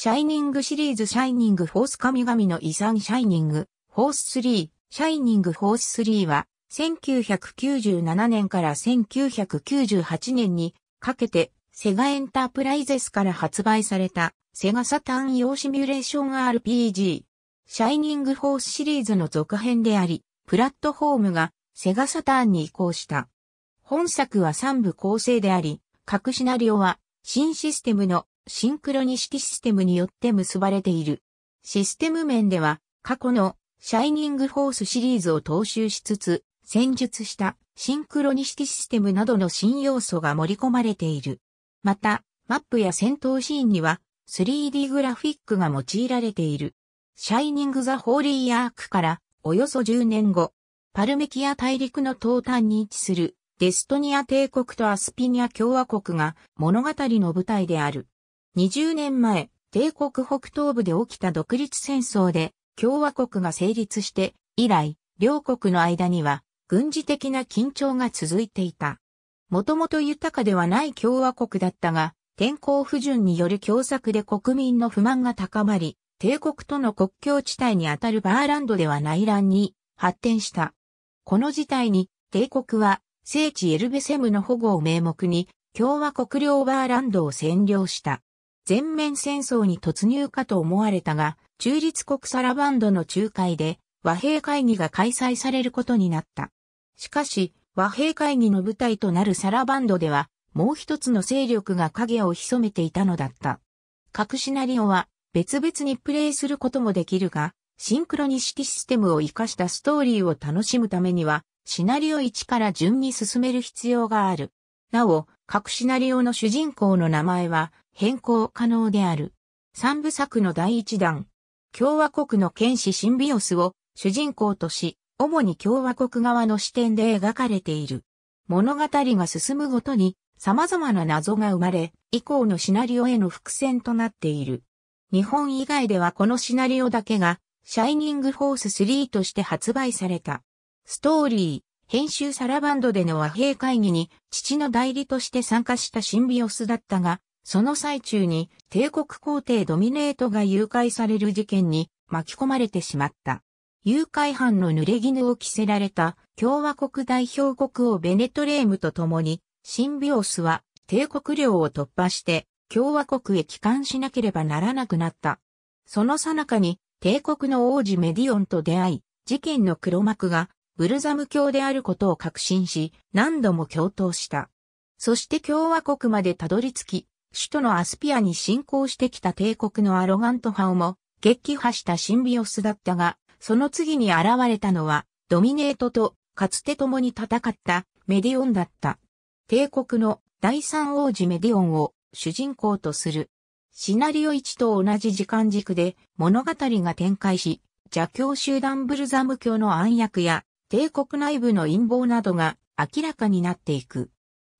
シャイニングシリーズシャイニングフォース神々の遺産シャイニングフォース3、シャイニングフォース3は、1997年から1998年にかけて、セガエンタープライゼスから発売された、セガサターン用シミュレーション RPG、シャイニングフォースシリーズの続編であり、プラットフォームがセガサターンに移行した。本作は3部構成であり、各シナリオは新システムのシンクロニシティシステムによって結ばれている。システム面では、過去のシャイニングフォースシリーズを踏襲しつつ、戦術したシンクロニシティシステムなどの新要素が盛り込まれている。また、マップや戦闘シーンには 3D グラフィックが用いられている。シャイニング・ザ・ホーリー・アークからおよそ10年後、パルメキア大陸の東端に位置するデストニア帝国とアスピニア共和国が物語の舞台である。20年前、帝国北東部で起きた独立戦争で共和国が成立して以来、両国の間には軍事的な緊張が続いていた。もともと豊かではない共和国だったが、天候不順による共作で国民の不満が高まり、帝国との国境地帯にあたるバーランドでは内乱に発展した。この事態に帝国は聖地エルベセムの保護を名目に共和国領バーランドを占領した。全面戦争に突入かと思われたが、中立国サラバンドの仲介で和平会議が開催されることになった。しかし、和平会議の舞台となるサラバンドでは、もう一つの勢力が影を潜めていたのだった。各シナリオは別々にプレイすることもできるが、シンクロニシティシステムを活かしたストーリーを楽しむためには、シナリオ1から順に進める必要がある。なお、各シナリオの主人公の名前は、変更可能である。三部作の第一弾、共和国の剣士シンビオスを主人公とし、主に共和国側の視点で描かれている。物語が進むごとに様々な謎が生まれ、以降のシナリオへの伏線となっている。日本以外ではこのシナリオだけが、シャイニングフォース3として発売された。ストーリー、編集サラバンドでの和平会議に父の代理として参加したシンビオスだったが、その最中に帝国皇帝ドミネートが誘拐される事件に巻き込まれてしまった。誘拐犯の濡れ衣を着せられた共和国代表国王ベネトレームと共に、シンビオスは帝国領を突破して共和国へ帰還しなければならなくなった。その最中に帝国の王子メディオンと出会い、事件の黒幕がブルザム教であることを確信し、何度も共闘した。そして共和国までたどり着き、首都のアスピアに侵攻してきた帝国のアロガント派をも撃破したシンビオスだったが、その次に現れたのはドミネートとかつて共に戦ったメディオンだった。帝国の第三王子メディオンを主人公とする。シナリオ1と同じ時間軸で物語が展開し、邪教集団ブルザム教の暗躍や帝国内部の陰謀などが明らかになっていく。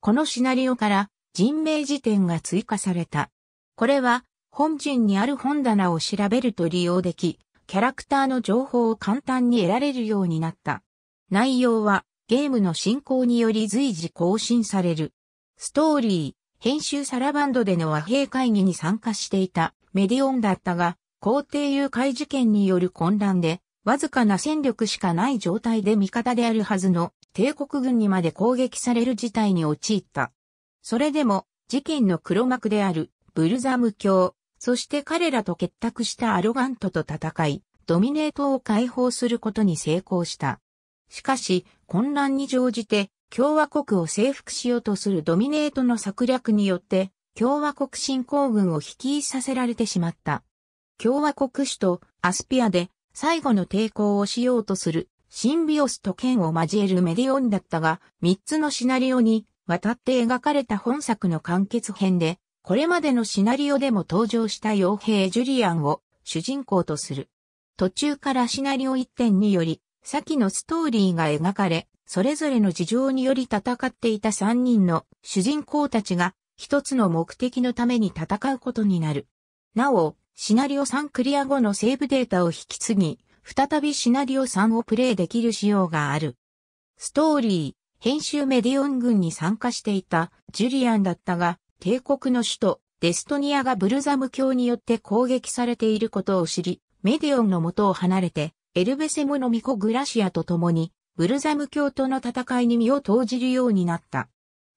このシナリオから人名辞典が追加された。これは、本陣にある本棚を調べると利用でき、キャラクターの情報を簡単に得られるようになった。内容は、ゲームの進行により随時更新される。ストーリー、編集サラバンドでの和平会議に参加していたメディオンだったが、皇帝誘拐事件による混乱で、わずかな戦力しかない状態で味方であるはずの帝国軍にまで攻撃される事態に陥った。それでも、事件の黒幕である、ブルザム教、そして彼らと結託したアロガントと戦い、ドミネートを解放することに成功した。しかし、混乱に乗じて、共和国を征服しようとするドミネートの策略によって、共和国侵攻軍を率いさせられてしまった。共和国首都アスピアで最後の抵抗をしようとするシンビオスと剣を交えるメディオンだったが、3つのシナリオにわたって描かれた本作の完結編で、これまでのシナリオでも登場した傭兵ジュリアンを主人公とする。途中からシナリオ1点により、先のストーリーが描かれ、それぞれの事情により戦っていた3人の主人公たちが一つの目的のために戦うことになる。なお、シナリオ3クリア後のセーブデータを引き継ぎ、再びシナリオ3をプレイできる仕様がある。ストーリー編集メディオン軍に参加していたジュリアンだったが、帝国の首都デストニアがブルザム教によって攻撃されていることを知り、メディオンの元を離れて、エルベセムの巫女グラシアと共に、ブルザム教との戦いに身を投じるようになった。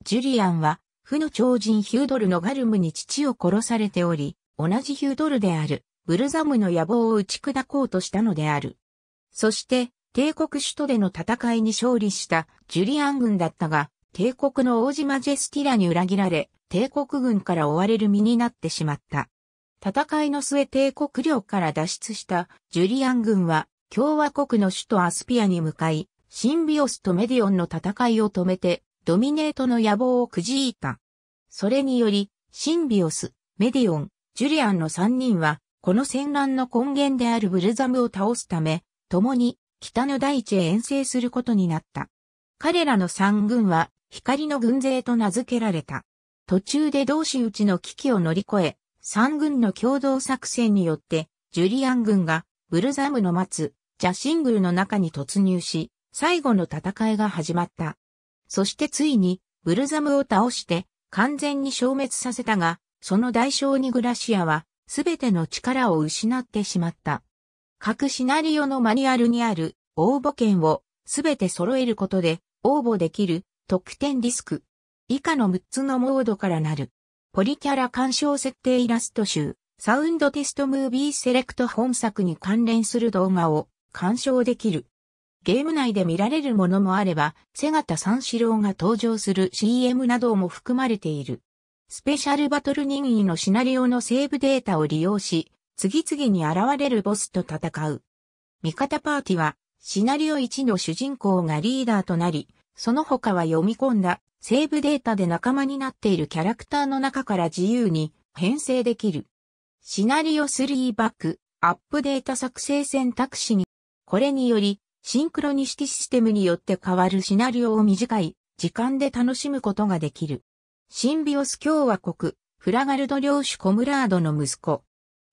ジュリアンは、負の超人ヒュードルのガルムに父を殺されており、同じヒュードルである、ブルザムの野望を打ち砕こうとしたのである。そして、帝国首都での戦いに勝利したジュリアン軍だったが、帝国の王子マジェスティラに裏切られ、帝国軍から追われる身になってしまった。戦いの末帝国領から脱出したジュリアン軍は共和国の首都アスピアに向かい、シンビオスとメディオンの戦いを止めてドミネートの野望をくじいた。それにより、シンビオス、メディオン、ジュリアンの三人は、この戦乱の根源であるブルザムを倒すため、共に北の大地へ遠征することになった。彼らの三軍は、光の軍勢と名付けられた。途中で同士打ちの危機を乗り越え、三軍の共同作戦によって、ジュリアン軍が、ブルザムの待つ、ジャシングルの中に突入し、最後の戦いが始まった。そしてついに、ブルザムを倒して、完全に消滅させたが、その代償にグラシアは、すべての力を失ってしまった。各シナリオのマニュアルにある応募券をすべて揃えることで応募できる特典ディスク。以下の6つのモードからなる。ポリキャラ鑑賞設定イラスト集、サウンドテストムービーセレクト本作に関連する動画を鑑賞できる。ゲーム内で見られるものもあれば、セガタ三四郎が登場する CM なども含まれている。スペシャルバトル任意のシナリオのセーブデータを利用し、次々に現れるボスと戦う。味方パーティは、シナリオ1の主人公がリーダーとなり、その他は読み込んだ、セーブデータで仲間になっているキャラクターの中から自由に編成できる。シナリオ3バック、アップデータ作成選択肢に、これにより、シンクロニシティシステムによって変わるシナリオを短い時間で楽しむことができる。シンビオス共和国、フラガルド領主コムラードの息子、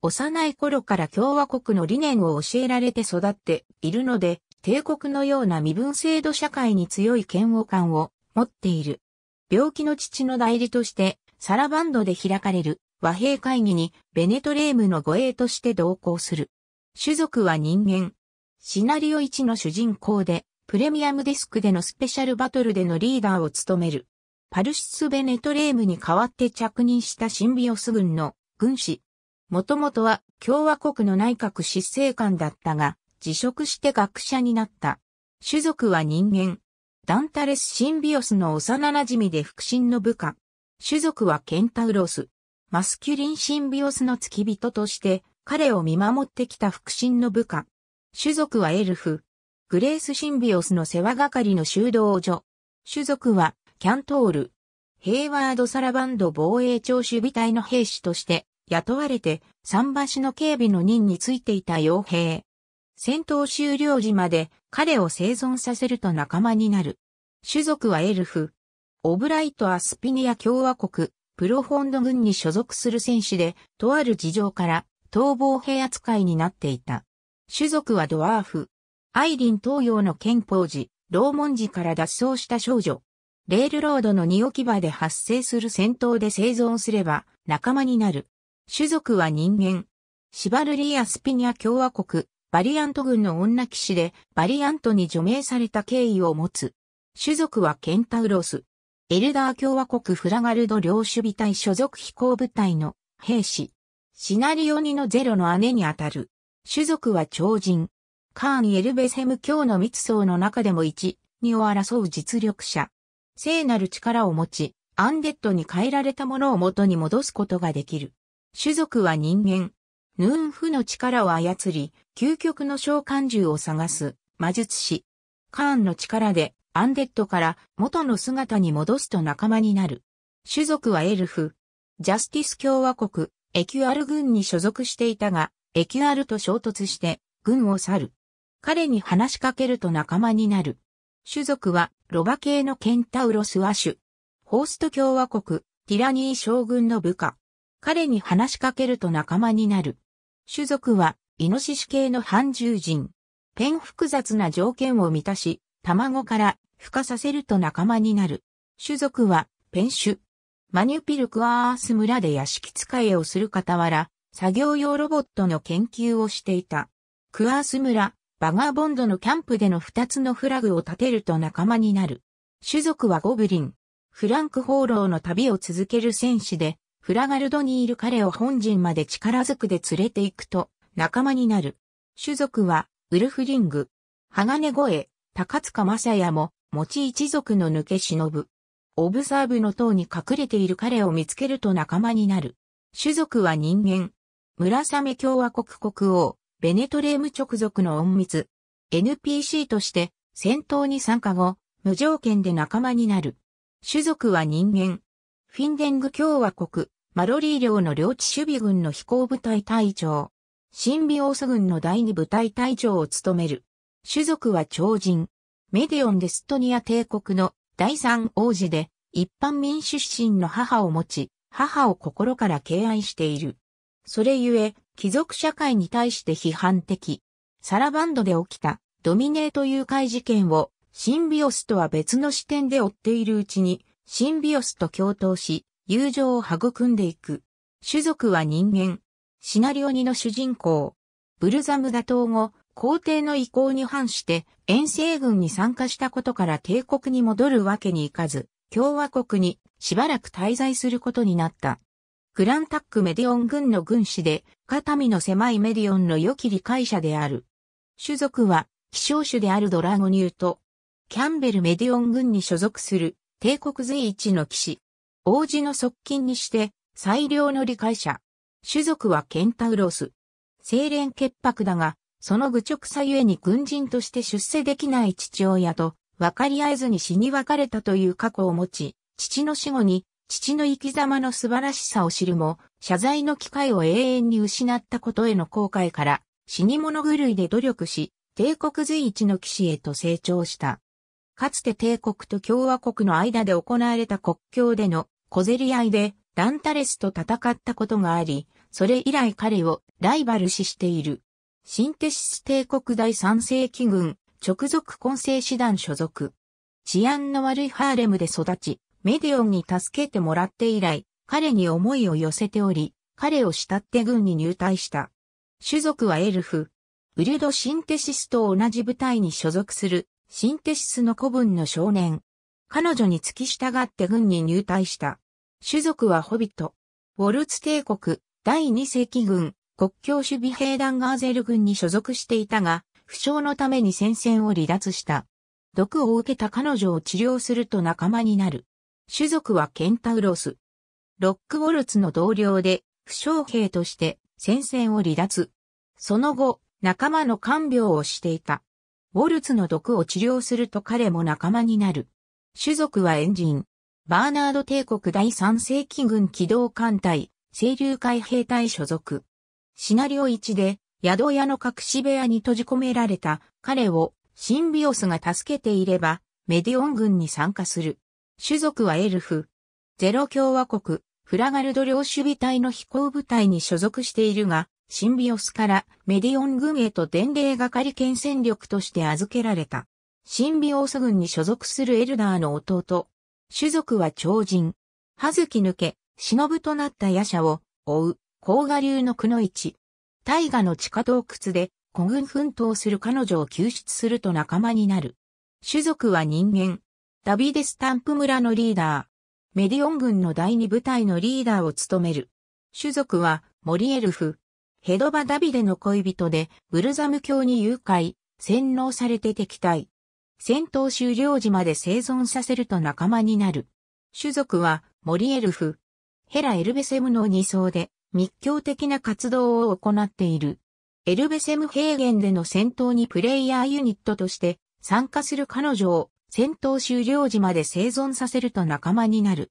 幼い頃から共和国の理念を教えられて育っているので、帝国のような身分制度社会に強い嫌悪感を持っている。病気の父の代理として、サラバンドで開かれる和平会議にベネトレームの護衛として同行する。種族は人間。シナリオ1の主人公で、プレミアムディスクでのスペシャルバトルでのリーダーを務める。パルシス・ベネトレームに代わって着任したシンビオス軍の軍師、もともとは共和国の内閣執政官だったが、辞職して学者になった。種族は人間。ダンタレス・シンビオスの幼馴染で腹心の部下。種族はケンタウロス。マスキュリン・シンビオスの付き人として、彼を見守ってきた腹心の部下。種族はエルフ。グレース・シンビオスの世話係の修道所。種族はキャントール。ヘイワード・サラバンド防衛庁守備隊の兵士として雇われて、桟橋の警備の任についていた傭兵。戦闘終了時まで彼を生存させると仲間になる。種族はエルフ。オブライト・アスピニア共和国、プロフォンド軍に所属する戦士で、とある事情から逃亡兵扱いになっていた。種族はドワーフ。アイリン東洋の憲法時、ローモン時から脱走した少女。レールロードの荷置き場で発生する戦闘で生存すれば仲間になる。種族は人間。シバルリー・アスピニア共和国、バリアント軍の女騎士で、バリアントに除名された経緯を持つ。種族はケンタウロス。エルダー共和国フラガルド領守備隊所属飛行部隊の兵士。シナリオ2のゼロの姉にあたる。種族は超人。カーン・エルベセム教の密層の中でも1、2を争う実力者。聖なる力を持ち、アンデッドに変えられたものを元に戻すことができる。種族は人間。ヌーンフの力を操り、究極の召喚獣を探す魔術師。カーンの力でアンデッドから元の姿に戻すと仲間になる。種族はエルフ。ジャスティス共和国、エキュアル軍に所属していたが、エキュアルと衝突して軍を去る。彼に話しかけると仲間になる。種族はロバ系のケンタウロス亜種。ホースト共和国、ティラニー将軍の部下。彼に話しかけると仲間になる。種族は、イノシシ系の半獣人。ペン複雑な条件を満たし、卵から孵化させると仲間になる。種族は、ペン種。マニュピルクアース村で屋敷使いをする傍ら、作業用ロボットの研究をしていた。クアース村、バガーボンドのキャンプでの二つのフラグを立てると仲間になる。種族はゴブリン。フランク放浪の旅を続ける戦士で、フラガルドにいる彼を本陣まで力ずくで連れて行くと、仲間になる。種族は、ウルフリング。鋼声、高塚正也も、持ち一族の抜け忍ぶ。オブザーブの塔に隠れている彼を見つけると仲間になる。種族は人間。村雨共和国国王、ベネトレーム直属の隠密。NPC として、戦闘に参加後、無条件で仲間になる。種族は人間。フィンデング共和国、マロリー領の領地守備軍の飛行部隊隊長。シンビオース軍の第二部隊隊長を務める。種族は超人。メディオン・デストニア帝国の第三王子で、一般民主出身の母を持ち、母を心から敬愛している。それゆえ、貴族社会に対して批判的。サラバンドで起きたドミネート誘拐事件をシンビオスとは別の視点で追っているうちにシンビオスと共闘し友情を育んでいく。種族は人間。シナリオ2の主人公。ブルザム打倒後、皇帝の意向に反して遠征軍に参加したことから帝国に戻るわけにいかず、共和国にしばらく滞在することになった。グランタックメディオン軍の軍師で、肩身の狭いメディオンの良き理解者である。種族は、希少種であるドラゴニューと、キャンベルメディオン軍に所属する、帝国随一の騎士、王子の側近にして最良の理解者。種族はケンタウロス。清廉潔白だが、その愚直さゆえに軍人として出世できない父親と分かり合えずに死に別れたという過去を持ち、父の死後に父の生き様の素晴らしさを知るも、謝罪の機会を永遠に失ったことへの後悔から、死に物狂いで努力し、帝国随一の騎士へと成長した。かつて帝国と共和国の間で行われた国境での小競り合いでランタレスと戦ったことがあり、それ以来彼をライバル視している。シンテシス帝国第三世紀軍直属混成師団所属。治安の悪いハーレムで育ち、メディオンに助けてもらって以来、彼に思いを寄せており、彼を慕って軍に入隊した。種族はエルフ。ウルドシンテシスと同じ部隊に所属する、シンテシスの古文の少年、彼女に付き従って軍に入隊した。種族はホビット。ウォルツ帝国第二世紀軍国境守備兵団ガーゼル軍に所属していたが、負傷のために戦線を離脱した。毒を受けた彼女を治療すると仲間になる。種族はケンタウロス。ロックウォルツの同僚で、負傷兵として戦線を離脱。その後、仲間の看病をしていた。ウォルツの毒を治療すると彼も仲間になる。種族はエンジン。バーナード帝国第3世紀軍機動艦隊、清流海兵隊所属。シナリオ1で、宿屋の隠し部屋に閉じ込められた彼をシンビオスが助けていれば、メディオン軍に参加する。種族はエルフ。ゼロ共和国、フラガルド領守備隊の飛行部隊に所属しているが、シンビオスからメディオン軍へと伝令係権戦力として預けられた。神美王佐軍に所属するエルダーの弟。種族は超人。葉月抜け、忍となった夜叉を追う、甲賀流のくの市。大河の地下洞窟で古軍奮闘する彼女を救出すると仲間になる。種族は人間。ダビデスタンプ村のリーダー。メディオン軍の第二部隊のリーダーを務める。種族はモリエルフ。ヘドバダビデの恋人でブルザム教に誘拐、洗脳されて敵対。戦闘終了時まで生存させると仲間になる。種族はモリエルフ、ヘラ・エルベセムの2層で密教的な活動を行っている。エルベセム平原での戦闘にプレイヤーユニットとして参加する彼女を戦闘終了時まで生存させると仲間になる。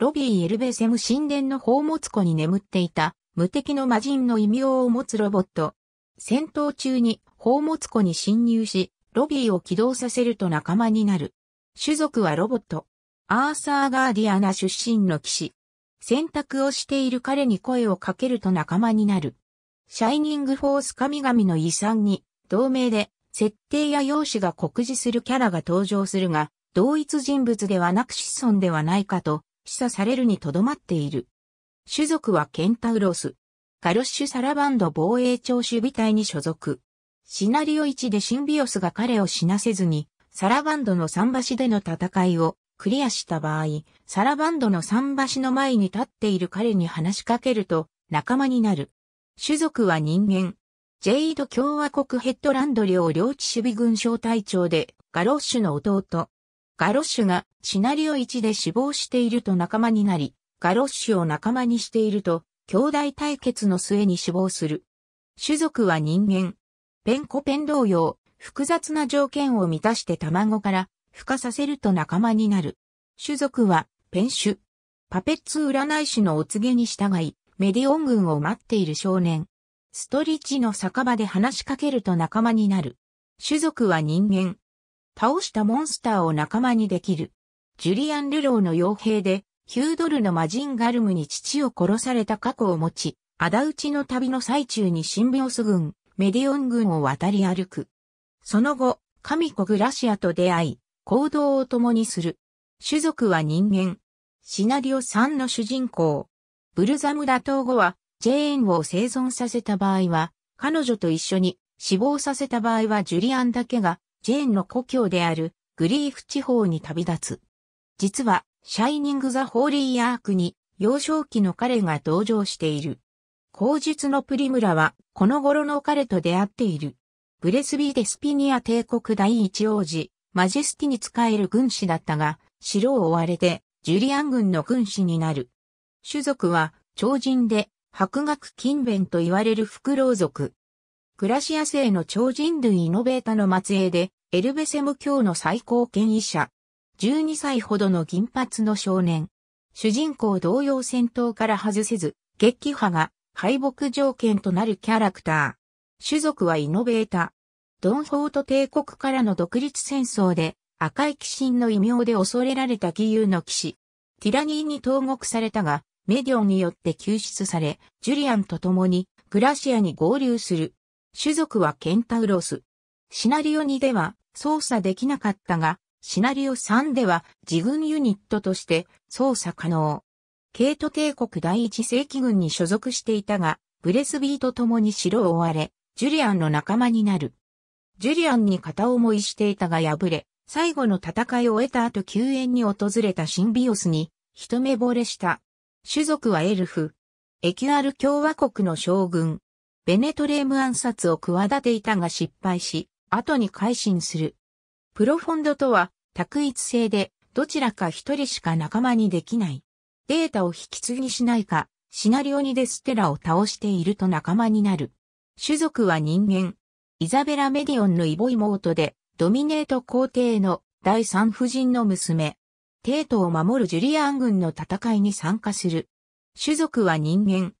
ロビー・エルベセム神殿の宝物庫に眠っていた無敵の魔人の異名を持つロボット。戦闘中に宝物庫に侵入し、ロビーを起動させると仲間になる。種族はロボット。アーサー・ガーディアナ出身の騎士。選択をしている彼に声をかけると仲間になる。シャイニング・フォース神々の遺産に、同盟で、設定や容姿が酷似するキャラが登場するが、同一人物ではなく子孫ではないかと、示唆されるにとどまっている。種族はケンタウロス。ガロッシュ・サラバンド防衛庁守備隊に所属。シナリオ1でシンビオスが彼を死なせずに、サラバンドの桟橋での戦いをクリアした場合、サラバンドの桟橋の前に立っている彼に話しかけると仲間になる。種族は人間。ジェイド共和国ヘッドランド領領地守備軍小隊長でガロッシュの弟。ガロッシュがシナリオ1で死亡していると仲間になり、ガロッシュを仲間にしていると兄弟対決の末に死亡する。種族は人間。ペンコペン同様、複雑な条件を満たして卵から孵化させると仲間になる。種族は、ペン種。パペッツ占い師のお告げに従い、メディオン軍を待っている少年。ストリッチの酒場で話しかけると仲間になる。種族は人間。倒したモンスターを仲間にできる。ジュリアン・ルローの傭兵で、ヒュードルの魔人ガルムに父を殺された過去を持ち、仇討ちの旅の最中にシンビオス軍、メディオン軍を渡り歩く。その後、神子グラシアと出会い、行動を共にする。種族は人間。シナリオ3の主人公。ブルザム打倒後は、ジェーンを生存させた場合は、彼女と一緒に死亡させた場合はジュリアンだけが、ジェーンの故郷であるグリーフ地方に旅立つ。実は、シャイニング・ザ・ホーリー・アークに幼少期の彼が同場している。口述のプリムラは、この頃の彼と出会っている。ブレスビーデスピニア帝国第一王子、マジェスティに仕える軍師だったが、城を追われて、ジュリアン軍の軍師になる。種族は、超人で、白学勤勉と言われるフクロウ族。グラシア製の超人類イノベータの末裔で、エルベセム教の最高権威者。12歳ほどの銀髪の少年。主人公同様戦闘から外せず、撃破が敗北条件となるキャラクター。種族はイノベータ。ドンホート帝国からの独立戦争で赤い騎神の異名で恐れられた義勇の騎士。ティラニーに投獄されたが、メディオンによって救出され、ジュリアンと共にグラシアに合流する。種族はケンタウロス。シナリオ2では操作できなかったが、シナリオ3では自軍ユニットとして操作可能。ケイト帝国第一世紀軍に所属していたが、ブレスビーと共に城を追われ、ジュリアンの仲間になる。ジュリアンに片思いしていたが敗れ、最後の戦いを終えた後救援に訪れたシンビオスに、一目惚れした。種族はエルフ。エキュアル共和国の将軍。ベネトレーム暗殺を企ていたが失敗し、後に改心する。プロフォンドとは、択一性で、どちらか一人しか仲間にできない。データを引き継ぎしないか、シナリオにデステラを倒していると仲間になる。種族は人間。イザベラ・メディオンのイボ妹で、ドミネート皇帝の第三夫人の娘。帝都を守るジュリアン軍の戦いに参加する。種族は人間。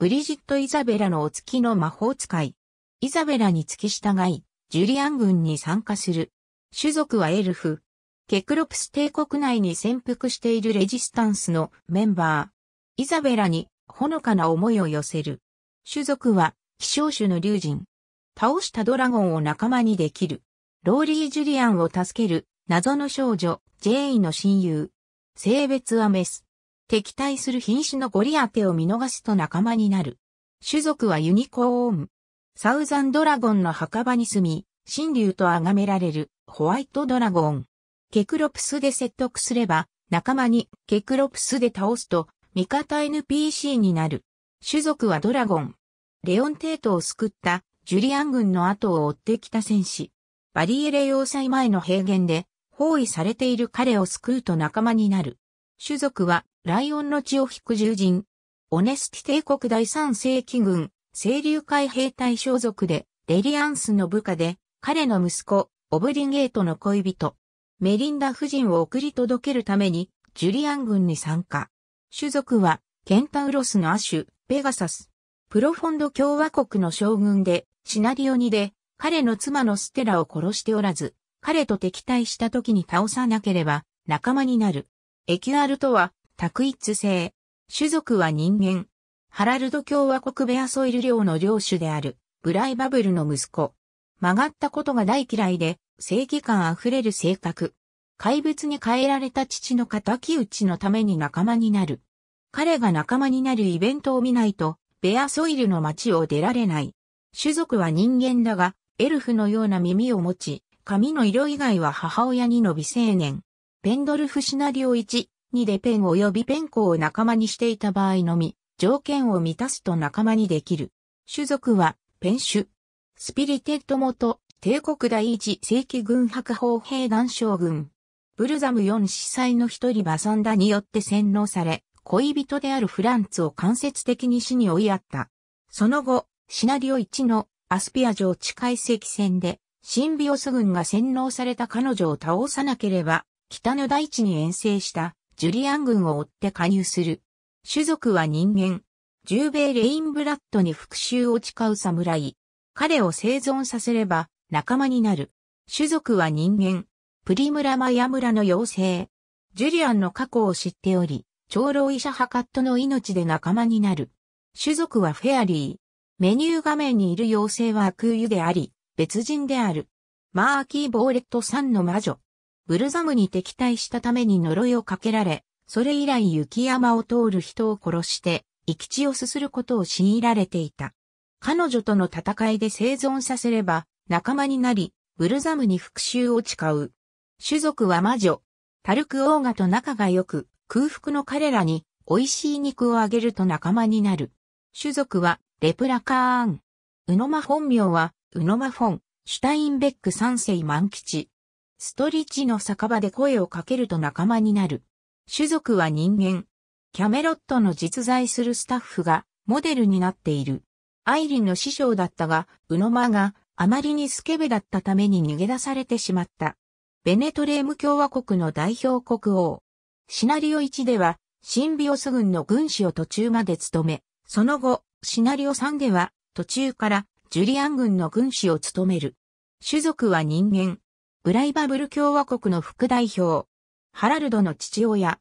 ブリジット・イザベラのお月の魔法使い。イザベラに付き従い、ジュリアン軍に参加する。種族はエルフ。ケクロプス帝国内に潜伏しているレジスタンスのメンバー、イザベラにほのかな思いを寄せる。種族は、希少種の竜人。倒したドラゴンを仲間にできる。ローリー・ジュリアンを助ける、謎の少女、ジェイの親友。性別はメス。敵対する瀕死のゴリアテを見逃すと仲間になる。種族はユニコーン。サウザンドラゴンの墓場に住み、神竜と崇められる、ホワイトドラゴン。ケクロプスで説得すれば、仲間にケクロプスで倒すと、味方 NPC になる。種族はドラゴン。レオンテートを救ったジュリアン軍の後を追ってきた戦士。バリエレ要塞前の平原で包囲されている彼を救うと仲間になる。種族はライオンの血を引く獣人。オネスティ帝国第三世紀軍、清流海兵隊小族で、レリアンスの部下で、彼の息子、オブリゲートの恋人。メリンダ夫人を送り届けるために、ジュリアン軍に参加。種族は、ケンタウロスの亜種、ペガサス。プロフォンド共和国の将軍で、シナリオ2で、彼の妻のステラを殺しておらず、彼と敵対した時に倒さなければ、仲間になる。エキュアルとは、択一性。種族は人間。ハラルド共和国ベアソイル領の領主である、ブライバブルの息子。曲がったことが大嫌いで、正義感あふれる性格。怪物に変えられた父の敵討ちのために仲間になる。彼が仲間になるイベントを見ないと、ベアソイルの街を出られない。種族は人間だが、エルフのような耳を持ち、髪の色以外は母親にの美青年。ペンドルフシナリオ1、2でペン及びペンコを仲間にしていた場合のみ、条件を満たすと仲間にできる。種族は、ペン種。スピリテッド元、帝国第一世紀軍白砲兵団将軍。ブルザム4司祭の一人バサンダによって洗脳され、恋人であるフランツを間接的に死に追いやった。その後、シナリオ1のアスピア城地解析戦で、シンビオス軍が洗脳された彼女を倒さなければ、北の大地に遠征したジュリアン軍を追って加入する。種族は人間。十米レインブラッドに復讐を誓う侍。彼を生存させれば、仲間になる。種族は人間。プリムラマヤ村の妖精。ジュリアンの過去を知っており、長老医者ハカットの命で仲間になる。種族はフェアリー。メニュー画面にいる妖精は空湯であり、別人である。マーキー・ボーレットんの魔女。ブルザムに敵対したために呪いをかけられ、それ以来雪山を通る人を殺して、生き血をすすることを強いられていた。彼女との戦いで生存させれば、仲間になり、ブルザムに復讐を誓う。種族は魔女。タルクオーガと仲が良く、空腹の彼らに美味しい肉をあげると仲間になる。種族はレプラカーン。ウノマ本名はウノマフォン、シュタインベック三世万吉。ストリッチの酒場で声をかけると仲間になる。種族は人間。キャメロットの実在するスタッフがモデルになっている。アイリンの師匠だったが、ウノマがあまりにスケベだったために逃げ出されてしまった。ベネトレーム共和国の代表国王。シナリオ1では、シンビオス軍の軍師を途中まで務め、その後、シナリオ3では、途中からジュリアン軍の軍師を務める。種族は人間。ブライバブル共和国の副代表。ハラルドの父親。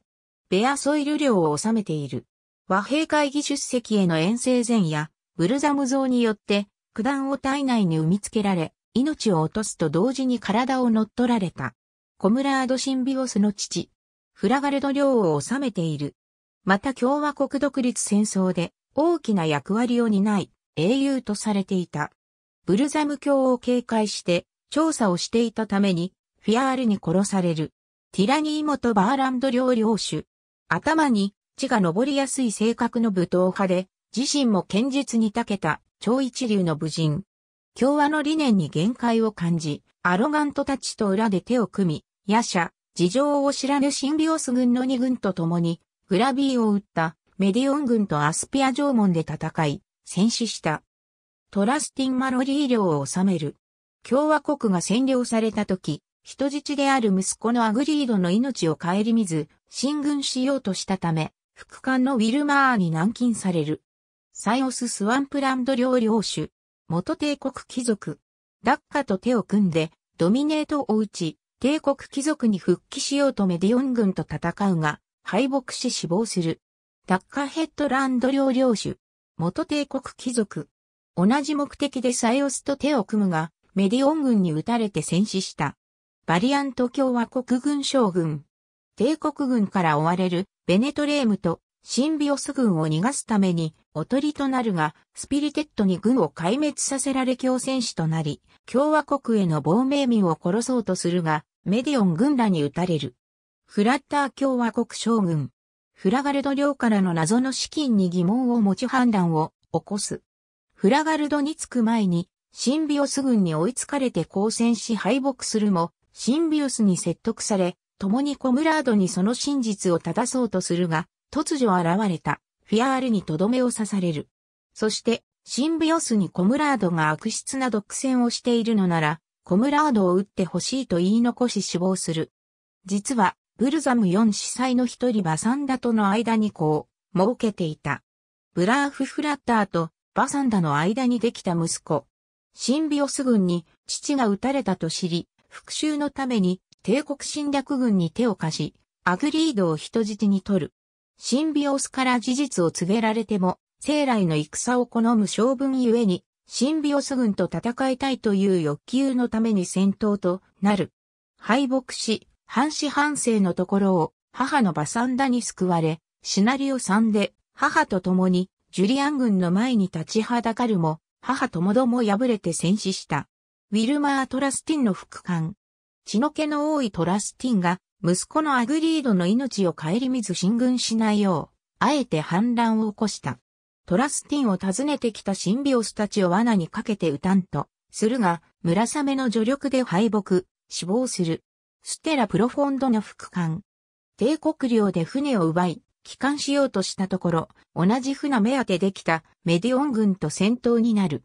ベアソイル領を治めている。和平会議出席への遠征前夜、ブルザム像によって九段を体内に産みつけられ、命を落とすと同時に体を乗っ取られた。コムラード・シンビオスの父、フラガルド領を治めている。また共和国独立戦争で大きな役割を担い、英雄とされていた。ブルザム教を警戒して調査をしていたために、フィアールに殺される。ティラニー元バーランド領領主。頭に血が昇りやすい性格の武闘派で、自身も堅実に長けた超一流の武人。共和の理念に限界を感じ、アロガントたちと裏で手を組み、夜叉、事情を知らぬシンビオス軍の2軍と共に、グラビーを撃ったメディオン軍とアスピア城門で戦い、戦死した。トラスティン・マロリー領を治める。共和国が占領された時、人質である息子のアグリードの命を顧みず、進軍しようとしたため、副官のウィルマーに軟禁される。サイオス・スワンプランド領領主、元帝国貴族、ダッカと手を組んで、ドミネートを打ち、帝国貴族に復帰しようとメディオン軍と戦うが、敗北し死亡する。ダッカヘッドランド領領主、元帝国貴族。同じ目的でサイオスと手を組むが、メディオン軍に撃たれて戦死した。バリアント共和国軍将軍。帝国軍から追われるベネトレームとシンビオス軍を逃がすためにおとりとなるが、スピリテッドに軍を壊滅させられ強戦士となり、共和国への亡命民を殺そうとするが、メディオン軍らに撃たれる。フラッター共和国将軍。フラガルド領からの謎の資金に疑問を持ち判断を起こす。フラガルドに着く前に、シンビオス軍に追いつかれて交戦し敗北するも、シンビオスに説得され、共にコムラードにその真実を正そうとするが、突如現れた。フィアールにとどめを刺される。そして、シンビオスにコムラードが悪質な独占をしているのなら、コムラードを撃ってほしいと言い残し死亡する。実は、ブルザム4司祭の一人バサンダとの間にこう、設けていた。ブラーフ・フラッターとバサンダの間にできた息子。シンビオス軍に父が撃たれたと知り、復讐のために帝国侵略軍に手を貸し、アグリードを人質に取る。シンビオスから事実を告げられても、生来の戦を好む将軍ゆえに、シンビオス軍と戦いたいという欲求のために戦闘となる。敗北し、半死半生のところを母のバサンダに救われ、シナリオ3で母と共にジュリアン軍の前に立ちはだかるも、母ともども敗れて戦死した。ウィルマー・トラスティンの副官。血の気の多いトラスティンが息子のアグリードの命を顧みず進軍しないよう、あえて反乱を起こした。トラスティンを訪ねてきたシンビオスたちを罠にかけて撃たんと、するが、村雨の助力で敗北、死亡する。ステラ・プロフォンドの副官。帝国領で船を奪い、帰還しようとしたところ、同じ船目当てできたメディオン軍と戦闘になる。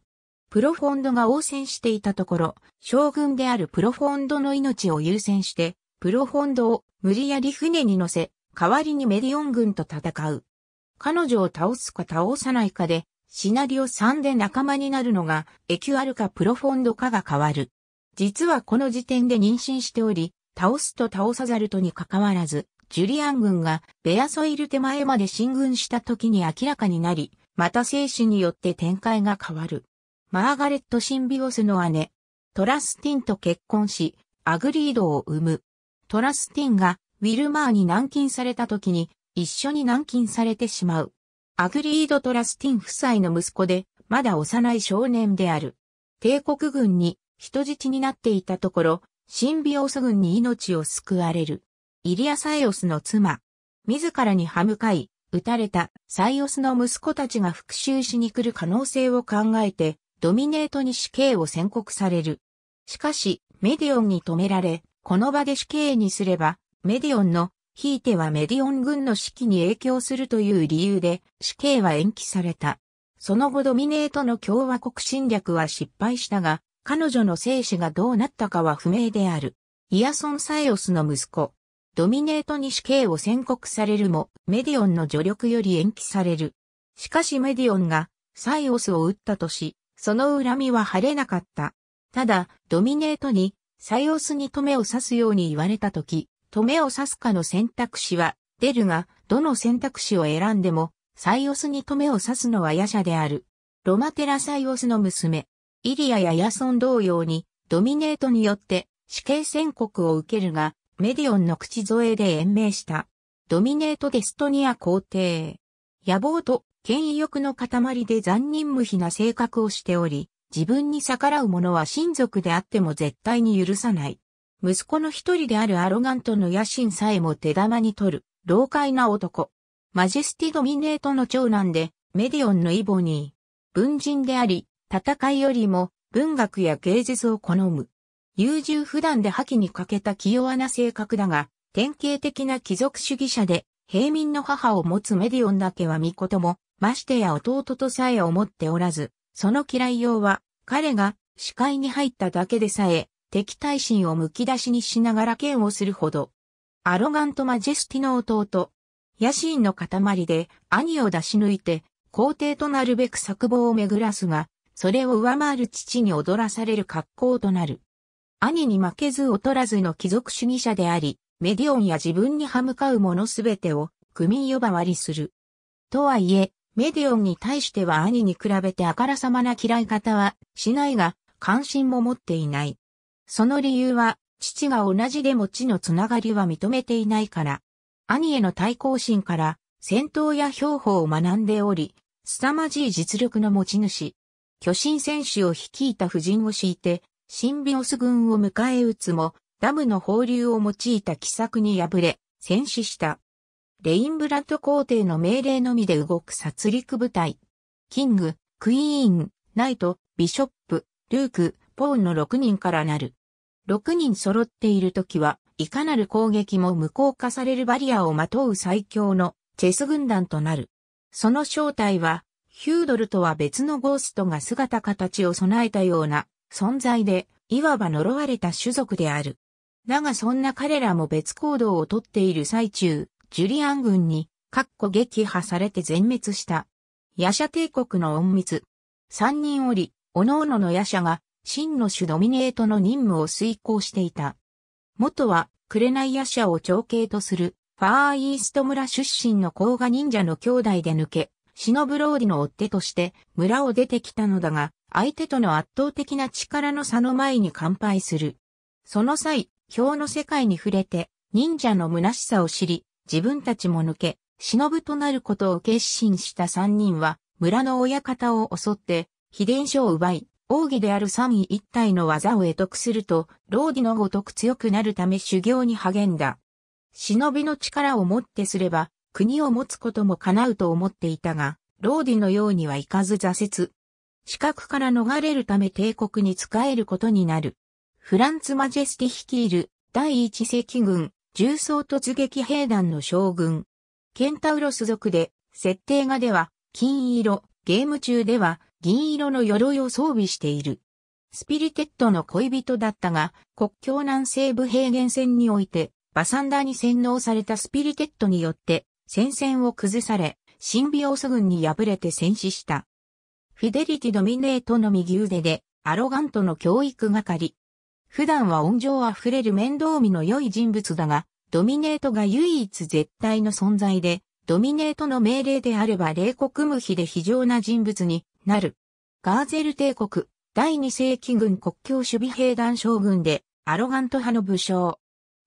プロフォンドが応戦していたところ、将軍であるプロフォンドの命を優先して、プロフォンドを無理やり船に乗せ、代わりにメディオン軍と戦う。彼女を倒すか倒さないかで、シナリオ3で仲間になるのが、エキュアルかプロフォンドかが変わる。実はこの時点で妊娠しており、倒すと倒さざるとに関わらず、ジュリアン軍がベアソイル手前まで進軍した時に明らかになり、また生死によって展開が変わる。マーガレット・シンビオスの姉、トラスティンと結婚し、アグリードを生む。トラスティンがウィルマーに軟禁された時に一緒に軟禁されてしまう。アグリード・トラスティン夫妻の息子で、まだ幼い少年である。帝国軍に人質になっていたところ、シンビオス軍に命を救われる。イリアサイオスの妻。自らに歯向かい、撃たれたサイオスの息子たちが復讐しに来る可能性を考えて、ドミネートに死刑を宣告される。しかし、メディオンに止められ、この場で死刑にすれば、メディオンの、ひいてはメディオン軍の指揮に影響するという理由で死刑は延期された。その後ドミネートの共和国侵略は失敗したが、彼女の生死がどうなったかは不明である。イアソン・サイオスの息子、ドミネートに死刑を宣告されるも、メディオンの助力より延期される。しかしメディオンがサイオスを撃ったとし、その恨みは晴れなかった。ただ、ドミネートにサイオスに止めを刺すように言われたとき、止めを刺すかの選択肢は出るが、どの選択肢を選んでも、サイオスに止めを刺すのは夜叉である。ロマテラサイオスの娘、イリアやヤソン同様に、ドミネートによって死刑宣告を受けるが、メディオンの口添えで延命した。ドミネート・デストニア皇帝。野望と権威欲の塊で残忍無比な性格をしており、自分に逆らう者は親族であっても絶対に許さない。息子の一人であるアロガントの野心さえも手玉に取る、老快な男。マジェスティドミネートの長男で、メディオンのイボニー。文人であり、戦いよりも文学や芸術を好む。優柔不断で覇気に欠けた器用な性格だが、典型的な貴族主義者で、平民の母を持つメディオンだけは見事も、ましてや弟とさえ思っておらず、その嫌いようは、彼が視界に入っただけでさえ、敵対心を剥き出しにしながら剣をするほど。アロガントマジェスティの弟。野心の塊で兄を出し抜いて、皇帝となるべく作望を巡らすが、それを上回る父に踊らされる格好となる。兄に負けず劣らずの貴族主義者であり、メディオンや自分に歯向かう者すべてを、組呼ばわりする。とはいえ、メディオンに対しては兄に比べてあからさまな嫌い方はしないが関心も持っていない。その理由は父が同じでも地のつながりは認めていないから。兄への対抗心から戦闘や兵法を学んでおり、凄まじい実力の持ち主。巨神戦士を率いた夫人を敷いて、シンビオス軍を迎え撃つも、ダムの放流を用いた奇策に敗れ、戦死した。レインブラッド皇帝の命令のみで動く殺戮部隊。キング、クイーン、ナイト、ビショップ、ルーク、ポーンの6人からなる。6人揃っている時は、いかなる攻撃も無効化されるバリアをまとう最強のチェス軍団となる。その正体は、ヒュードルとは別のゴーストが姿形を備えたような存在で、いわば呪われた種族である。だがそんな彼らも別行動をとっている最中、ジュリアン軍に、っこ撃破されて全滅した。夜叉帝国の隠密。三人おり、各々ののシャが、真の主ドミネートの任務を遂行していた。元は、紅夜叉を長兄とする、ファーイースト村出身の甲賀忍者の兄弟で抜け、シノブローリの追っ手として村を出てきたのだが、相手との圧倒的な力の差の前に乾杯する。その際、表の世界に触れて、忍者の虚しさを知り、自分たちも抜け、忍となることを決心した三人は、村の親方を襲って、秘伝書を奪い、奥義である三位一体の技を得得すると、老ーのごとく強くなるため修行に励んだ。忍びの力をもってすれば、国を持つことも叶うと思っていたが、ローディのようにはいかず挫折。資格から逃れるため帝国に仕えることになる。フランツ・マジェスティ率いる第一世紀軍重装突撃兵団の将軍。ケンタウロス族で、設定画では、金色、ゲーム中では、銀色の鎧を装備している。スピリテッドの恋人だったが、国境南西部平原戦において、バサンダに洗脳されたスピリテッドによって、戦線を崩され、シンビオース軍に敗れて戦死した。フィデリティ・ドミネートの右腕で、アロガントの教育係、普段は温情あふれる面倒見の良い人物だが、ドミネートが唯一絶対の存在で、ドミネートの命令であれば冷酷無比で非常な人物になる。ガーゼル帝国、第二世紀軍国境守備兵団将軍で、アロガント派の武将。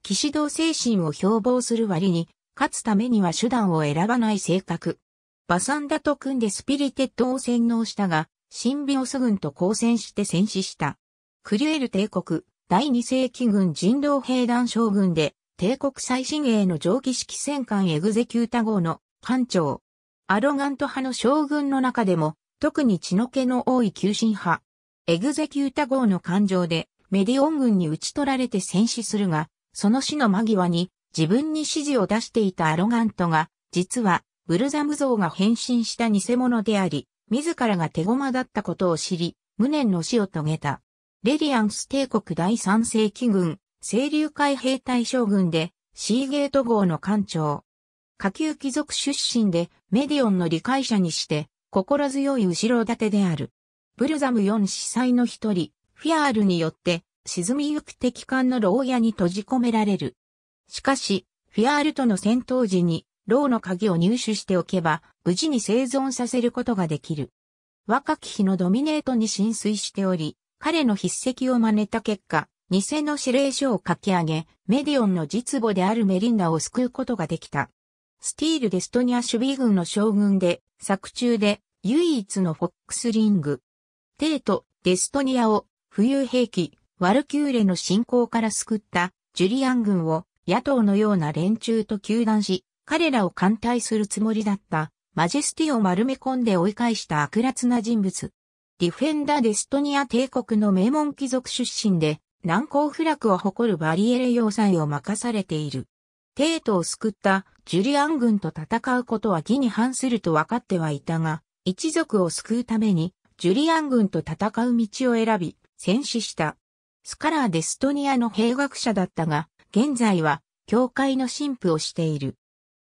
騎士道精神を標榜する割に、勝つためには手段を選ばない性格。バサンダと組んでスピリテッドを洗脳したが、シンビオス軍と交戦して戦死した。クリュエル帝国、第2世紀軍人道兵団将軍で、帝国最新鋭の蒸気式戦艦エグゼキュータ号の艦長。アロガント派の将軍の中でも、特に血の気の多い急進派。エグゼキュータ号の艦長で、メディオン軍に打ち取られて戦死するが、その死の間際に自分に指示を出していたアロガントが、実はブルザム像が変身した偽物であり、自らが手駒だったことを知り、無念の死を遂げた。レリアンス帝国第三世紀軍、清流海兵隊将軍で、シーゲート号の艦長。下級貴族出身で、メディオンの理解者にして、心強い後ろ盾である。ブルザム4司祭の一人、フィアールによって、沈みゆく敵艦の牢屋に閉じ込められる。しかし、フィアールとの戦闘時に、牢の鍵を入手しておけば、無事に生存させることができる。若き日のドミネートに浸水しており、彼の筆跡を真似た結果、偽の指令書を書き上げ、メディオンの実母であるメリンダを救うことができた。スティール・デストニア守備軍の将軍で、作中で唯一のフォックスリング。帝都、デストニアを浮遊兵器、ワルキューレの侵攻から救ったジュリアン軍を野党のような連中と糾弾し、彼らを艦隊するつもりだったマジェスティを丸め込んで追い返した悪辣な人物。ディフェンダ・ーデストニア帝国の名門貴族出身で、難攻不落を誇るバリエレ要塞を任されている。帝都を救ったジュリアン軍と戦うことは義に反すると分かってはいたが、一族を救うためにジュリアン軍と戦う道を選び、戦死した。スカラー・デストニアの兵学者だったが、現在は教会の神父をしている。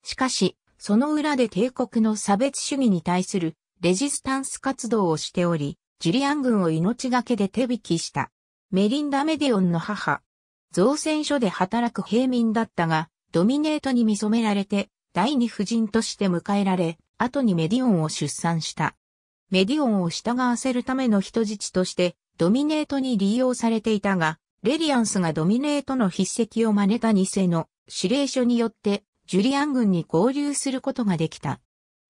しかし、その裏で帝国の差別主義に対するレジスタンス活動をしており、ジュリアン軍を命がけで手引きした。メリンダ・メディオンの母。造船所で働く平民だったが、ドミネートに見染められて、第二夫人として迎えられ、後にメディオンを出産した。メディオンを従わせるための人質として、ドミネートに利用されていたが、レリアンスがドミネートの筆跡を真似た偽の指令書によって、ジュリアン軍に合流することができた。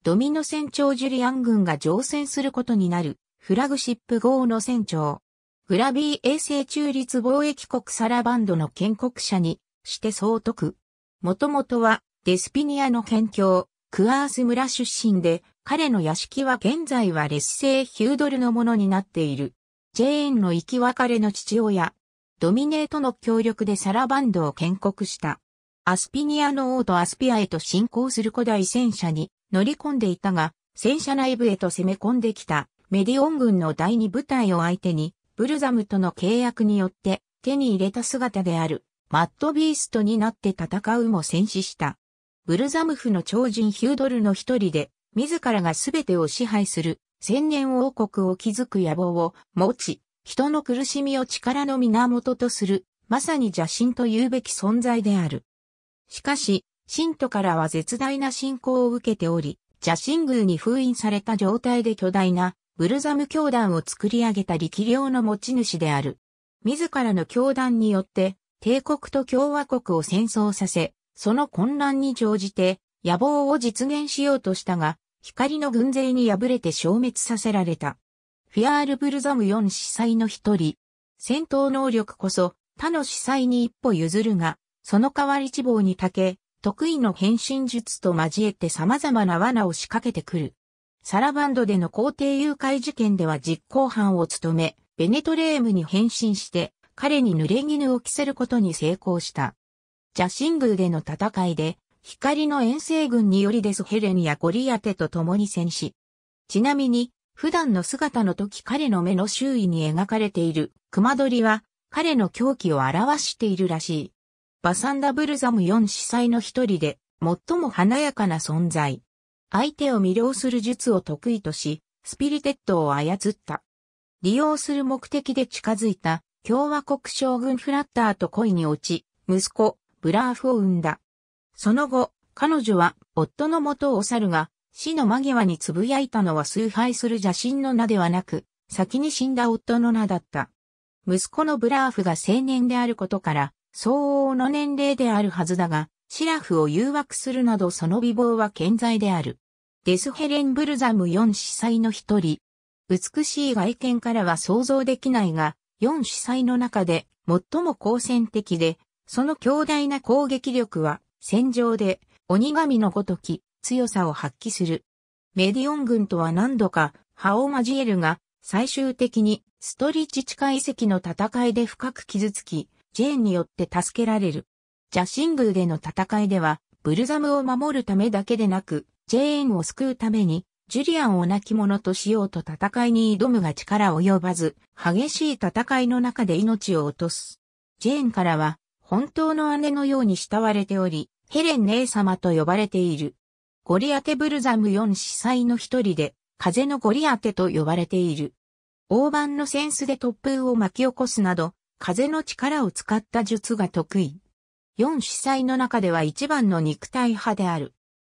ドミノ船長ジュリアン軍が乗船することになるフラグシップ号の船長。グラビー衛星中立貿易国サラバンドの建国者にして総督。もともとはデスピニアの県境、クアース村出身で、彼の屋敷は現在は劣勢ヒュードルのものになっている。ジェーンの生き別れの父親、ドミネートの協力でサラバンドを建国した。アスピニアの王とアスピアへと進行する古代戦車に乗り込んでいたが、戦車内部へと攻め込んできたメディオン軍の第二部隊を相手に、ブルザムとの契約によって手に入れた姿である、マッドビーストになって戦うも戦死した。ブルザムフの超人ヒュードルの一人で、自らが全てを支配する、千年王国を築く野望を持ち、人の苦しみを力の源とする、まさに邪神と言うべき存在である。しかし、信徒からは絶大な信仰を受けており、邪神宮に封印された状態で巨大なブルザム教団を作り上げた力量の持ち主である。自らの教団によって、帝国と共和国を戦争させ、その混乱に乗じて、野望を実現しようとしたが、光の軍勢に敗れて消滅させられた。フィアール・ブルザム4司祭の一人。戦闘能力こそ、他の司祭に一歩譲るが、その代わり地望にたけ、得意の変身術と交えて様々な罠を仕掛けてくる。サラバンドでの皇帝誘拐事件では実行犯を務め、ベネトレームに変身して、彼に濡れ衣を着せることに成功した。ジャシングでの戦いで、光の遠征軍によりデスヘレンやゴリアテと共に戦死。ちなみに、普段の姿の時彼の目の周囲に描かれている熊鳥は彼の狂気を表しているらしい。バサンダ・ブルザム4司祭の一人で最も華やかな存在。相手を魅了する術を得意とし、スピリテッドを操った。利用する目的で近づいた共和国将軍フラッターと恋に落ち、息子、ブラーフを生んだ。その後、彼女は夫の元を去るが、死の間際に呟いたのは崇拝する邪神の名ではなく、先に死んだ夫の名だった。息子のブラーフが青年であることから、相応の年齢であるはずだが、シラフを誘惑するなどその美貌は健在である。デスヘレンブルザム4司祭の一人。美しい外見からは想像できないが、4司祭の中で最も好戦的で、その強大な攻撃力は戦場で鬼神のごとき強さを発揮する。メディオン軍とは何度か歯を交えるが、最終的にストリチ地下遺跡の戦いで深く傷つき、ジェーンによって助けられる。ジャシングーでの戦いでは、ブルザムを守るためだけでなく、ジェーンを救うために、ジュリアンを亡き者としようと戦いに挑むが力及ばず、激しい戦いの中で命を落とす。ジェーンからは、本当の姉のように慕われており、ヘレン姉様と呼ばれている。ゴリアテブルザム4司祭の一人で、風のゴリアテと呼ばれている。大盤の扇子で突風を巻き起こすなど、風の力を使った術が得意。四司祭の中では一番の肉体派である。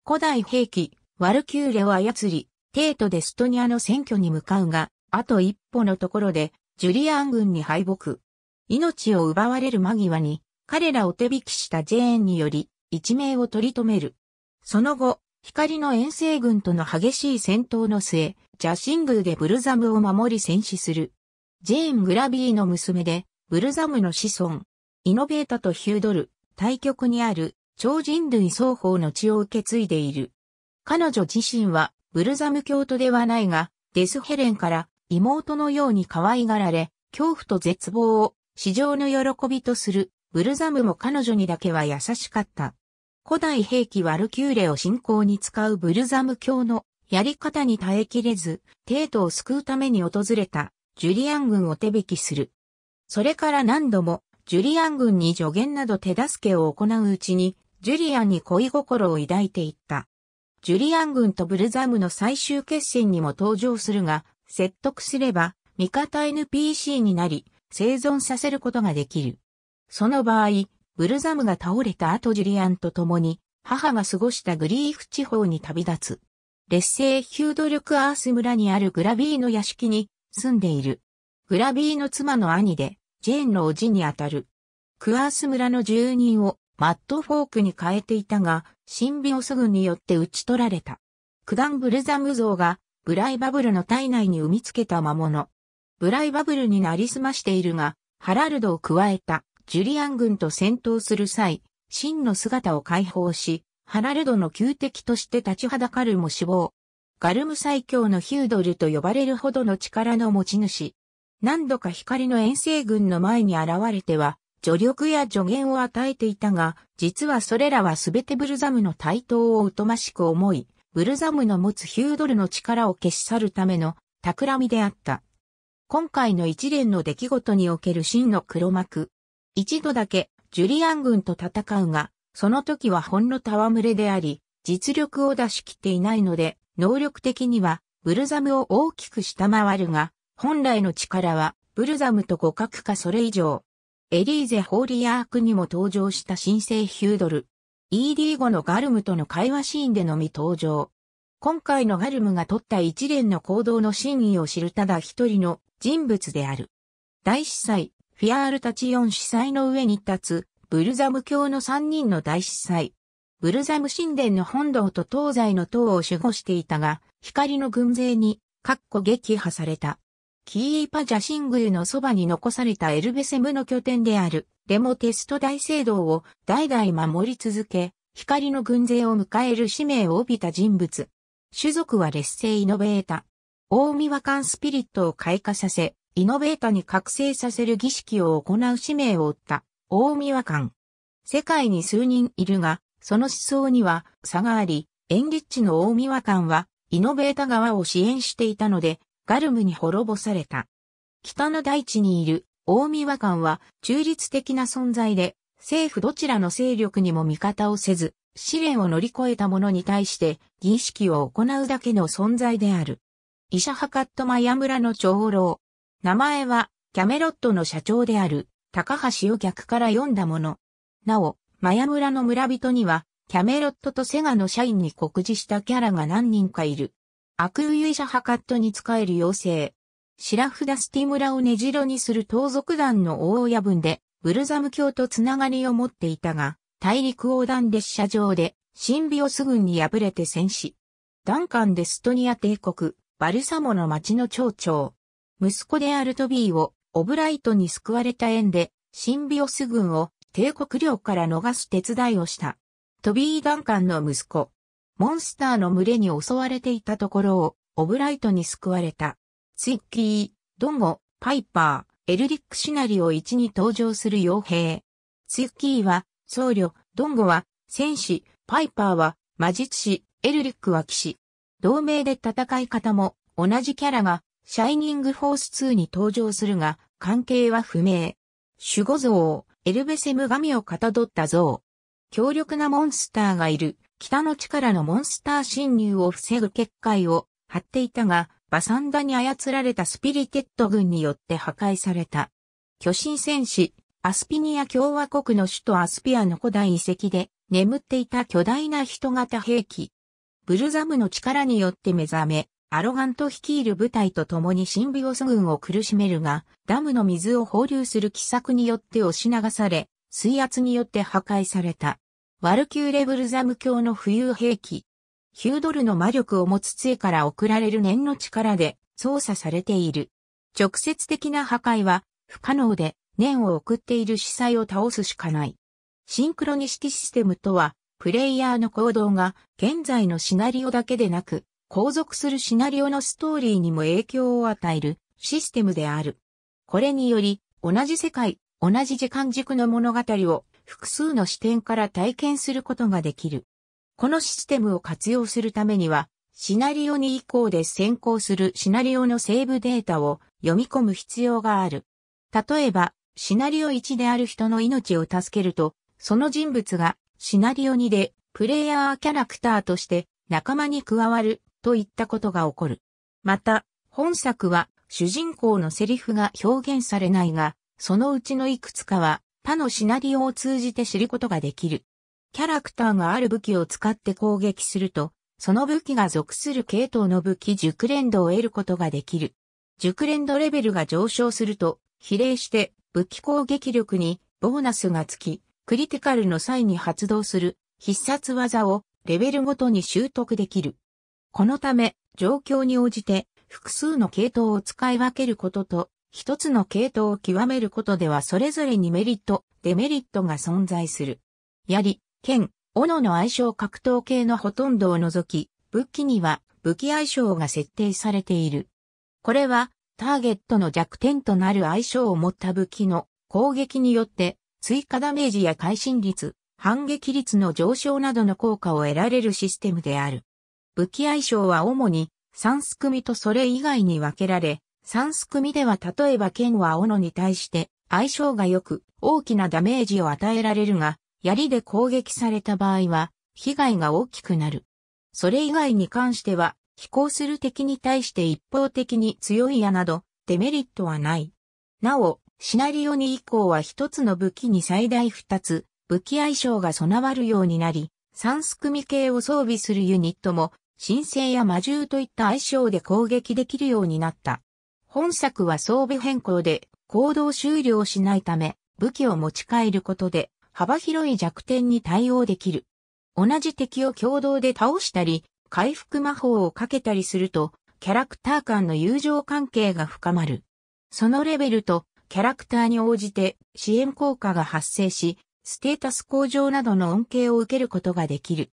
古代兵器、ワルキューレを操り、帝都デストニアの選挙に向かうが、あと一歩のところで、ジュリアン軍に敗北。命を奪われる間際に、彼らを手引きしたジェーンにより、一命を取り留める。その後、光の遠征軍との激しい戦闘の末、ジャシン宮でブルザムを守り戦死する。ジェーン・グラビーの娘で、ブルザムの子孫、イノベータとヒュードル、対極にある超人類双方の血を受け継いでいる。彼女自身はブルザム教徒ではないが、デスヘレンから妹のように可愛がられ、恐怖と絶望を史上の喜びとするブルザムも彼女にだけは優しかった。古代兵器ワルキューレを信仰に使うブルザム教のやり方に耐えきれず、帝都を救うために訪れたジュリアン軍を手引きする。それから何度もジュリアン軍に助言など手助けを行ううちに、ジュリアンに恋心を抱いていった。ジュリアン軍とブルザムの最終決戦にも登場するが、説得すれば、味方 NPC になり、生存させることができる。その場合、ブルザムが倒れた後ジュリアンと共に、母が過ごしたグリーフ地方に旅立つ。劣勢ヒュードルクアース村にあるグラビーの屋敷に住んでいる。グラビーの妻の兄で、ジェーンの叔父にあたる。クアース村の住人をマットフォークに変えていたが、シンビオス軍によって討ち取られた。九段ブルザム像がブライバブルの体内に産みつけた魔物。ブライバブルになりすましているが、ハラルドを加えたジュリアン軍と戦闘する際、真の姿を解放し、ハラルドの旧敵として立ちはだかるも死亡。ガルム最強のヒュードルと呼ばれるほどの力の持ち主。何度か光の遠征軍の前に現れては、助力や助言を与えていたが、実はそれらは全てブルザムの対等を疎ましく思い、ブルザムの持つヒュードルの力を消し去るための企みであった。今回の一連の出来事における真の黒幕。一度だけジュリアン軍と戦うが、その時はほんの戯れであり、実力を出し切っていないので、能力的にはブルザムを大きく下回るが、本来の力は、ブルザムと互角かそれ以上。エリーゼ・ホーリアークにも登場した新生ヒュードル。ED 後のガルムとの会話シーンでのみ登場。今回のガルムが取った一連の行動の真意を知るただ一人の人物である。大司祭、フィアールたち4司祭の上に立つ、ブルザム教の3人の大司祭。ブルザム神殿の本堂と東西の塔を守護していたが、光の軍勢に、かっこ撃破された。キーパジャシングユのそばに残されたエルベセムの拠点である、レモテスト大聖堂を代々守り続け、光の軍勢を迎える使命を帯びた人物。種族は劣勢イノベータ。大見和館スピリットを開花させ、イノベータに覚醒させる儀式を行う使命を負った、大見和館。世界に数人いるが、その思想には差があり、エンリッチの大見和館は、イノベータ側を支援していたので、ガルムに滅ぼされた。北の大地にいる大見和官は中立的な存在で、政府どちらの勢力にも味方をせず、試練を乗り越えた者に対して儀式を行うだけの存在である。イシャハカットマヤ村の長老。名前はキャメロットの社長である高橋を逆から読んだもの。なお、マヤ村の村人にはキャメロットとセガの社員に告示したキャラが何人かいる。悪友シ者ハカットに仕える妖精。白札スティ村を根城にする盗賊団の大親分で、ブルザム教とつながりを持っていたが、大陸横断列車上で、シンビオス軍に敗れて戦死。ダンカンデストニア帝国、バルサモの町の町長。息子であるトビーを、オブライトに救われた縁で、シンビオス軍を帝国領から逃す手伝いをした。トビー・ダンカンの息子、モンスターの群れに襲われていたところを、オブライトに救われた。ツイッキー、ドンゴ、パイパー、エルリックシナリオ1に登場する傭兵。ツイッキーは、僧侶、ドンゴは、戦士、パイパーは、魔術師、エルリックは騎士。同盟で戦い方も、同じキャラが、シャイニングフォース2に登場するが、関係は不明。守護像、エルベセム神をかたどった像。強力なモンスターがいる、北の力のモンスター侵入を防ぐ結界を張っていたが、バサンダに操られたスピリテッド軍によって破壊された。巨神戦士、アスピニア共和国の首都アスピアの古代遺跡で眠っていた巨大な人型兵器。ブルザムの力によって目覚め、アロガント率いる部隊と共にシンビオス軍を苦しめるが、ダムの水を放流する奇策によって押し流され、水圧によって破壊された。ワルキューレ・ブルザム教の浮遊兵器。ヒュードルの魔力を持つ杖から送られる念の力で操作されている。直接的な破壊は不可能で念を送っている司祭を倒すしかない。シンクロニシティシステムとは、プレイヤーの行動が現在のシナリオだけでなく、後続するシナリオのストーリーにも影響を与えるシステムである。これにより、同じ世界、同じ時間軸の物語を複数の視点から体験することができる。このシステムを活用するためには、シナリオに以降で先行するシナリオのセーブデータを読み込む必要がある。例えば、シナリオ1である人の命を助けると、その人物がシナリオ2でプレイヤーキャラクターとして仲間に加わるといったことが起こる。また、本作は主人公のセリフが表現されないが、そのうちのいくつかは他のシナリオを通じて知ることができる。キャラクターがある武器を使って攻撃すると、その武器が属する系統の武器熟練度を得ることができる。熟練度レベルが上昇すると、比例して武器攻撃力にボーナスがつき、クリティカルの際に発動する必殺技をレベルごとに習得できる。このため、状況に応じて複数の系統を使い分けることと一つの系統を極めることではそれぞれにメリット、デメリットが存在する。槍、剣、斧の相性格闘系のほとんどを除き、武器には武器相性が設定されている。これはターゲットの弱点となる相性を持った武器の攻撃によって追加ダメージや会心率、反撃率の上昇などの効果を得られるシステムである。武器相性は主に3組とそれ以外に分けられ、三すくみでは例えば剣は斧に対して相性が良く大きなダメージを与えられるが、槍で攻撃された場合は被害が大きくなる。それ以外に関しては、飛行する敵に対して一方的に強い矢など、デメリットはない。なお、シナリオ2以降は一つの武器に最大二つ、武器相性が備わるようになり、三すくみ系を装備するユニットも、神聖や魔獣といった相性で攻撃できるようになった。本作は装備変更で行動終了しないため武器を持ち帰ることで幅広い弱点に対応できる。同じ敵を共同で倒したり、回復魔法をかけたりすると、キャラクター間の友情関係が深まる。そのレベルとキャラクターに応じて支援効果が発生し、ステータス向上などの恩恵を受けることができる。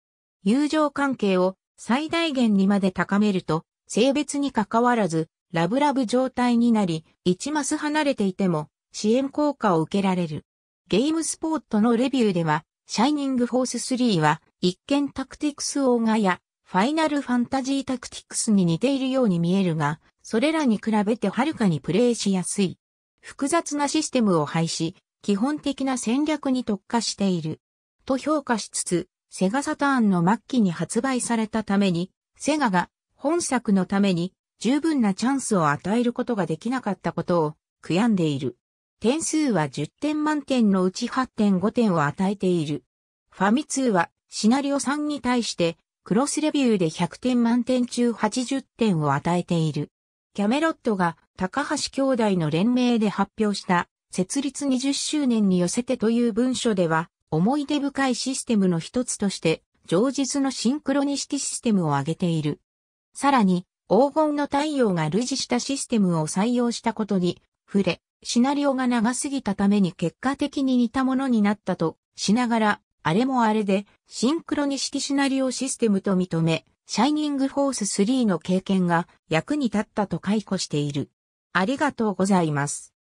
友情関係を最大限にまで高めると、性別に関わらず、ラブラブ状態になり、1マス離れていても支援効果を受けられる。ゲームスポットのレビューでは、シャイニングフォース3は一見タクティクスオーガやファイナルファンタジータクティクスに似ているように見えるが、それらに比べてはるかにプレイしやすい。複雑なシステムを廃止、基本的な戦略に特化している。と評価しつつ、セガサターンの末期に発売されたために、セガが本作のために十分なチャンスを与えることができなかったことを悔やんでいる。点数は10点満点のうち8.5点を与えている。ファミ通はシナリオ3に対してクロスレビューで100点満点中80点を与えている。キャメロットが高橋兄弟の連名で発表した設立20周年に寄せてという文書では思い出深いシステムの一つとして上述のシンクロニシティシステムを挙げている。さらに黄金の太陽が類似したシステムを採用したことに触れ、シナリオが長すぎたために結果的に似たものになったとしながら、あれもあれでシンクロニシティシナリオシステムと認め、シャイニングフォース3の経験が役に立ったと解雇している。ありがとうございます。